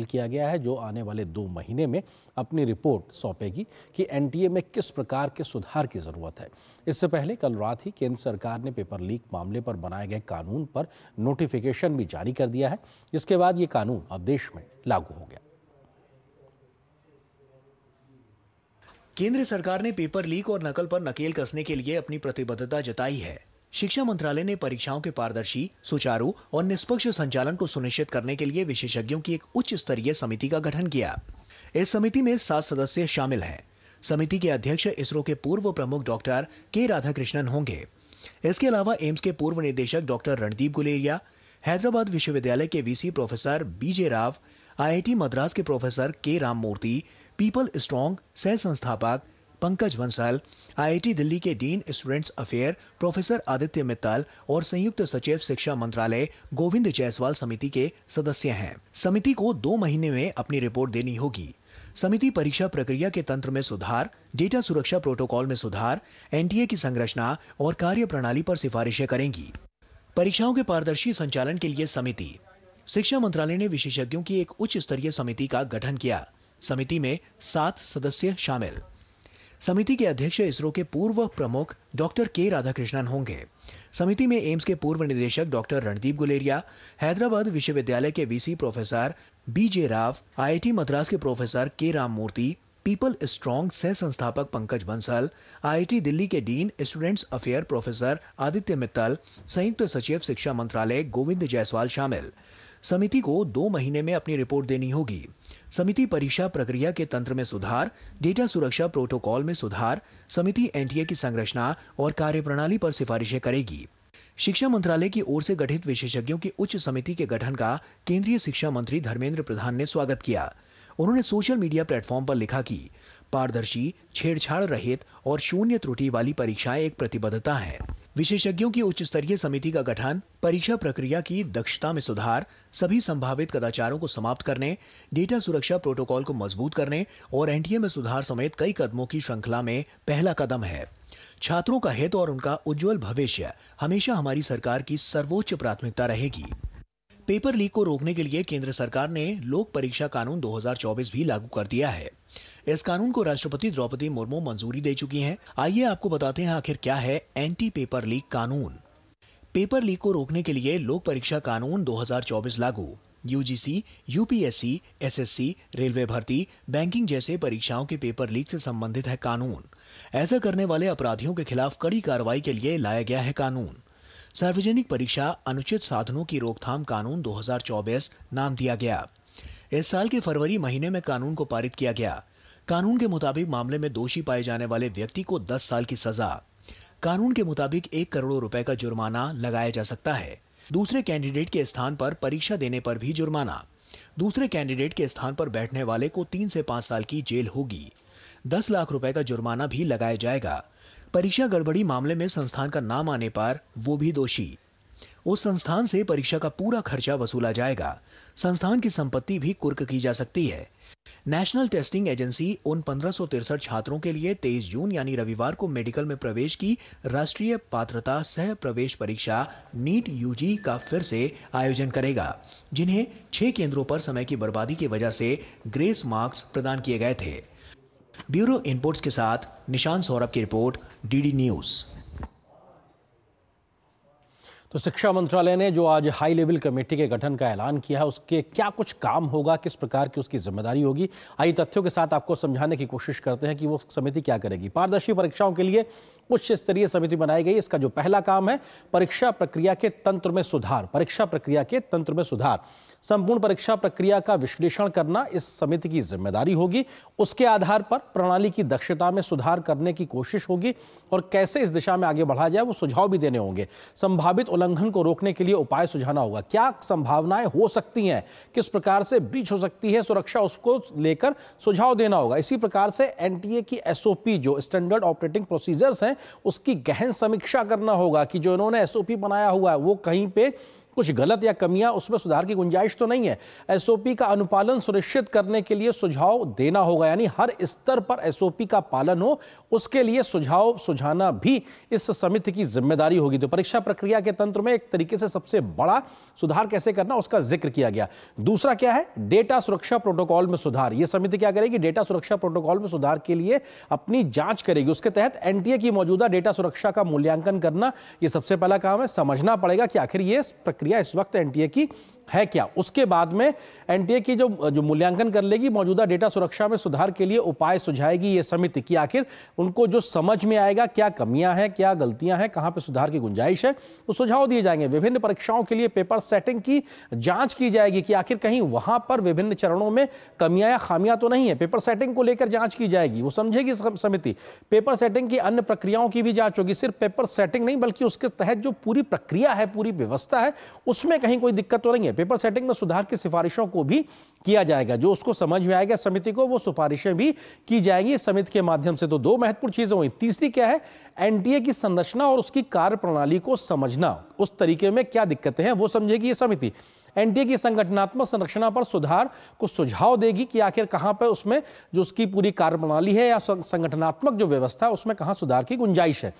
किया गया है जो आने वाले दो महीने में अपनी रिपोर्ट सौंपेगी कि एनटीए में किस प्रकार के सुधार की ज़रूरत है इससे पहले कल रात ही केंद्र सरकार ने पेपर लीक मामले पर बनाए गए कानून पर नोटिफिकेशन भी जारी कर दिया है इसके बाद ये कानून अब देश में लागू हो गया केंद्र सरकार ने पेपर लीक और नकल पर नकेल कसने के लिए अपनी प्रतिबद्धता जताई है शिक्षा मंत्रालय ने परीक्षाओं के पारदर्शी सुचारू और निष्पक्ष संचालन को सुनिश्चित करने के लिए विशेषज्ञों की एक उच्च स्तरीय समिति का गठन किया इस समिति में सात सदस्य शामिल हैं समिति के अध्यक्ष इसरो के पूर्व प्रमुख डॉक्टर के राधाकृष्णन होंगे इसके अलावा एम्स के पूर्व निदेशक डॉक्टर रणदीप गुलेरिया हैदराबाद विश्वविद्यालय के VC professor BJ Rao IIT Madras के प्रोफेसर के राममूर्ति पीपल स्ट्रॉन्ग सह संस्थापक पंकज बंसाल आईआईटी दिल्ली के dean students affair professor Aditya Mittal और संयुक्त सचिव शिक्षा मंत्रालय गोविंद जायसवाल समिति के सदस्य हैं समिति को दो महीने में अपनी रिपोर्ट देनी होगी समिति परीक्षा प्रक्रिया के तंत्र में सुधार डेटा सुरक्षा प्रोटोकॉल में सुधार एनटीए की संरचना और कार्य प्रणाली पर सिफारिशें करेंगी परीक्षाओं के पारदर्शी संचालन के लिए समिति शिक्षा मंत्रालय ने विशेषज्ञों की एक उच्च स्तरीय समिति का गठन किया समिति में सात सदस्य शामिल समिति के अध्यक्ष इसरो के पूर्व प्रमुख डॉक्टर के राधाकृष्णन होंगे समिति में एम्स के पूर्व निदेशक डॉक्टर रणदीप गुलेरिया हैदराबाद विश्वविद्यालय के VC professor B J Rao IIT Madras के प्रोफेसर के राम मूर्ति पीपल स्ट्रॉन्ग सह संस्थापक पंकज बंसल आईआईटी दिल्ली के dean students affair professor Aditya Mittal संयुक्त सचिव शिक्षा मंत्रालय गोविंद जायसवाल शामिल समिति को दो महीने में अपनी रिपोर्ट देनी होगी समिति परीक्षा प्रक्रिया के तंत्र में सुधार डेटा सुरक्षा प्रोटोकॉल में सुधार समिति एनटीए की संरचना और कार्यप्रणाली पर सिफारिशें करेगी शिक्षा मंत्रालय की ओर से गठित विशेषज्ञों की उच्च समिति के गठन का केंद्रीय शिक्षा मंत्री धर्मेंद्र प्रधान ने स्वागत किया उन्होंने सोशल मीडिया प्लेटफॉर्म पर लिखा कि पारदर्शी छेड़छाड़ रहित और शून्य त्रुटि वाली परीक्षाएं एक प्रतिबद्धता है विशेषज्ञों की उच्च स्तरीय समिति का गठन परीक्षा प्रक्रिया की दक्षता में सुधार सभी संभावित कदाचारों को समाप्त करने डेटा सुरक्षा प्रोटोकॉल को मजबूत करने और एनटीए में सुधार समेत कई कदमों की श्रृंखला में पहला कदम है छात्रों का हित और उनका उज्जवल भविष्य हमेशा हमारी सरकार की सर्वोच्च प्राथमिकता रहेगी पेपर लीक को रोकने के लिए केंद्र सरकार ने लोक परीक्षा कानून 2024 भी लागू कर दिया है इस कानून को राष्ट्रपति द्रौपदी मुर्मू मंजूरी दे चुकी हैं आइए आपको बताते हैं आखिर क्या है एंटी पेपर लीक कानून पेपर लीक को रोकने के लिए लोक परीक्षा कानून 2024 लागू यूजीसी यूपीएससी एसएससी रेलवे भर्ती बैंकिंग जैसे परीक्षाओं के पेपर लीक से संबंधित है कानून ऐसा करने वाले अपराधियों के खिलाफ कड़ी कार्रवाई के लिए लाया गया है कानून सार्वजनिक परीक्षा अनुचित साधनों की रोकथाम कानून 2024 नाम दिया गया इस साल के फरवरी महीने में कानून को पारित किया गया कानून के मुताबिक मामले में दोषी पाए जाने वाले व्यक्ति को 10 साल की सजा कानून के मुताबिक एक करोड़ रुपए का जुर्माना लगाया जा सकता है दूसरे कैंडिडेट के स्थान पर परीक्षा देने पर भी जुर्माना दूसरे कैंडिडेट के स्थान पर बैठने वाले को तीन से पांच साल की जेल होगी दस लाख रुपए का जुर्माना भी लगाया जाएगा परीक्षा गड़बड़ी मामले में संस्थान का नाम आने पर वो भी दोषी उस संस्थान से परीक्षा का पूरा खर्चा वसूला जाएगा संस्थान की संपत्ति भी कुर्क की जा सकती है नेशनल टेस्टिंग एजेंसी उन पंद्रह छात्रों के लिए 23 जून यानी रविवार को मेडिकल में प्रवेश की राष्ट्रीय पात्रता सह प्रवेश परीक्षा नीट यूजी का फिर से आयोजन करेगा जिन्हें छह केंद्रों पर समय की बर्बादी की वजह से ग्रेस मार्क्स प्रदान किए गए थे ब्यूरो इनपुट्स के साथ निशान सौरभ की रिपोर्ट डीडी न्यूज़ तो शिक्षा मंत्रालय ने जो आज हाई लेवल कमेटी के गठन का ऐलान किया है उसके क्या कुछ काम होगा किस प्रकार की उसकी जिम्मेदारी होगी आई तथ्यों के साथ आपको समझाने की कोशिश करते हैं कि वो समिति क्या करेगी पारदर्शी परीक्षाओं के लिए उच्च स्तरीय समिति बनाई गई इसका जो पहला काम है परीक्षा प्रक्रिया के तंत्र में सुधार परीक्षा प्रक्रिया के तंत्र में सुधार संपूर्ण परीक्षा प्रक्रिया का विश्लेषण करना इस समिति की जिम्मेदारी होगी उसके आधार पर प्रणाली की दक्षता में सुधार करने की कोशिश होगी और कैसे इस दिशा में आगे बढ़ा जाए वो सुझाव भी देने होंगे संभावित उल्लंघन को रोकने के लिए उपाय सुझाना होगा क्या संभावनाएं हो सकती हैं किस प्रकार से बीच हो सकती है सुरक्षा उसको लेकर सुझाव देना होगा इसी प्रकार से एनटीए की एसओपी जो स्टैंडर्ड ऑपरेटिंग प्रोसीजर्स है उसकी गहन समीक्षा करना होगा कि जो इन्होंने एसओपी बनाया हुआ है वो कहीं पर कुछ गलत या कमियां उसमें सुधार की गुंजाइश तो नहीं है एसओपी का अनुपालन सुनिश्चित करने के लिए सुझाव देना होगा यानी हर स्तर पर एसओपी का पालन हो उसके लिए सुझाव सुझाना भी इस समिति की जिम्मेदारी होगी तो परीक्षा प्रक्रिया के तंत्र में एक तरीके से सबसे बड़ा सुधार कैसे करना उसका जिक्र किया गया दूसरा क्या है डेटा सुरक्षा प्रोटोकॉल में सुधार यह समिति क्या करेगी डेटा सुरक्षा प्रोटोकॉल में सुधार के लिए अपनी जांच करेगी उसके तहत एनटीए की मौजूदा डेटा सुरक्षा का मूल्यांकन करना यह सबसे पहला काम है समझना पड़ेगा कि आखिर यह प्रक्रिया इस वक्त एनटीए की है क्या उसके बाद में एनटीए की जो जो मूल्यांकन कर लेगी मौजूदा डेटा सुरक्षा में सुधार के लिए उपाय सुझाएगी ये समिति कि आखिर उनको जो समझ में आएगा क्या कमियां हैं क्या गलतियां हैं कहां पे सुधार की गुंजाइश है वो सुझाव दिए जाएंगे विभिन्न परीक्षाओं के लिए पेपर सेटिंग की जांच की जाएगी कि आखिर कहीं वहां पर विभिन्न चरणों में कमियां या खामियां तो नहीं है पेपर सेटिंग को लेकर जांच की जाएगी वो समझेगी समिति पेपर सेटिंग की अन्य प्रक्रियाओं की भी जांच होगी सिर्फ पेपर सेटिंग नहीं बल्कि उसके तहत जो पूरी प्रक्रिया है पूरी व्यवस्था है उसमें कहीं कोई दिक्कत तो नहीं है पेपर सेटिंग में सुधार की सिफारिशों को भी किया जाएगा जो उसको समझ में आएगा समिति को वो सिफारिशें भी की जाएंगी समिति के माध्यम से तो दो महत्वपूर्ण चीजें हुई तीसरी क्या है एनटीए की संरचना और उसकी कार्य प्रणाली को समझना उस तरीके में क्या दिक्कतें हैं वो समझेगी ये समिति एनटीए की संगठनात्मक संरचना पर सुधार को सुझाव देगी कि आखिर कहां पर उसमें जो उसकी पूरी कार्यप्रणाली है या संगठनात्मक जो व्यवस्था है उसमें कहां सुधार की गुंजाइश है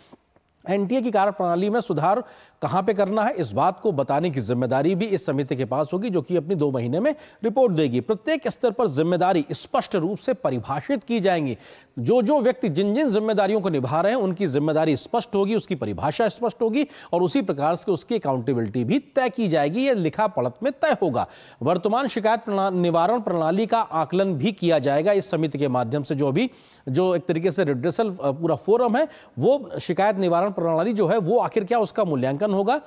एनटीए की कार्य प्रणाली में सुधार कहां पे करना है इस बात को बताने की जिम्मेदारी भी इस समिति के पास होगी जो कि अपनी दो महीने में रिपोर्ट देगी प्रत्येक स्तर पर जिम्मेदारी स्पष्ट रूप से परिभाषित की जाएंगी जो जो व्यक्ति जिन जिन जिम्मेदारियों को निभा रहे हैं उनकी जिम्मेदारी स्पष्ट होगी उसकी परिभाषा स्पष्ट होगी और उसी प्रकार से उसकी अकाउंटेबिलिटी भी तय की जाएगी यह लिखा पढ़त में तय होगा वर्तमान शिकायत निवारण प्रणाली का आकलन भी किया जाएगा इस समिति के माध्यम से जो भी जो एक तरीके से रिड्रेसल पूरा फोरम है वो शिकायत निवारण निवारण प्रणाली जो है वो आखिर क्या उसका मूल्यांकन होगा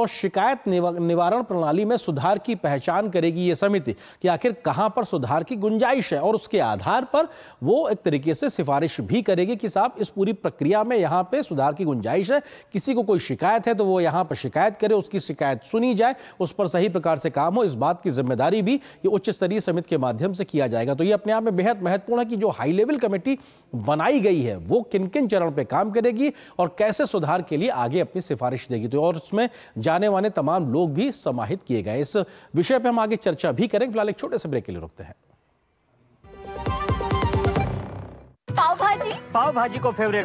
और शिकायत निवारण प्रणाली में सुधार की पहचान करेगी ये समिति कि आखिर कहाँ पर सुधार की गुंजाइश है और उसके आधार पर वो एक तरीके से सिफारिश भी करेगी कि साहब इस पूरी प्रक्रिया में यहाँ पे सुधार की गुंजाइश है किसी को कोई शिकायत है तो वो यहाँ पर शिकायत करे उसकी शिकायत सुनी जाए उस पर सही प्रकार से काम हो इस बात की जिम्मेदारी भी ये उच्च स्तरीय समिति के माध्यम से किया जाएगा तो ये अपने आप में बेहद महत्वपूर्ण है कि जो हाई लेवल कमेटी बनाई गई है वो किन किन चरण पर काम करेगी और कैसे सुधार के लिए आगे अपनी सिफारिश देगी तो और उसमें जाने वाने तमाम लोग भी समाहित किए गए इस विषय पर हम आगे चर्चा भी करेंगे फिलहाल एक छोटे से ब्रेक के लिए रुकते हैं पाव भाजी पाव भाजी को फेवरेट